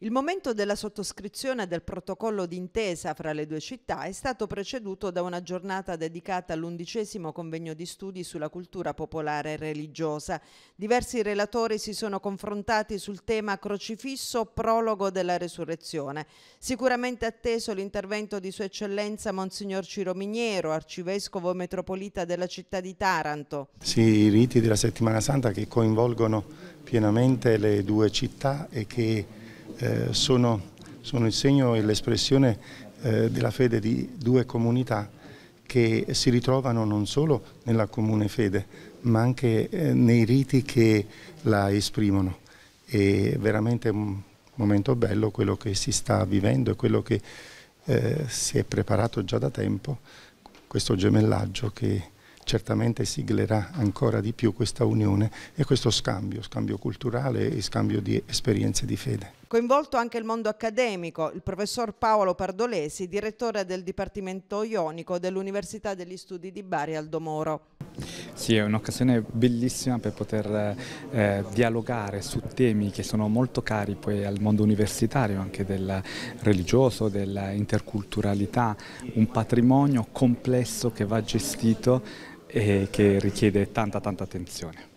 Il momento della sottoscrizione del protocollo d'intesa fra le due città è stato preceduto da una giornata dedicata all'undicesimo convegno di studi sulla cultura popolare e religiosa. Diversi relatori si sono confrontati sul tema crocifisso prologo della resurrezione. Sicuramente atteso l'intervento di Sua Eccellenza Monsignor Ciro Miniero, arcivescovo metropolita della città di Taranto. Sì, i riti della settimana santa che coinvolgono pienamente le due città e che eh, sono, sono, il segno e l'espressione eh, della fede di due comunità che si ritrovano non solo nella comune fede, ma anche eh, nei riti che la esprimono. È veramente un momento bello quello che si sta vivendo e quello che eh, si è preparato già da tempo, questo gemellaggio che certamente siglerà ancora di più questa unione e questo scambio, scambio culturale e scambio di esperienze di fede. Coinvolto anche il mondo accademico, il professor Paolo Pardolesi, direttore del Dipartimento Ionico dell'Università degli Studi di Bari Aldo Moro. Sì, è un'occasione bellissima per poter eh, dialogare su temi che sono molto cari poi al mondo universitario, anche del religioso, dell'interculturalità, un patrimonio complesso che va gestito e che richiede tanta tanta attenzione.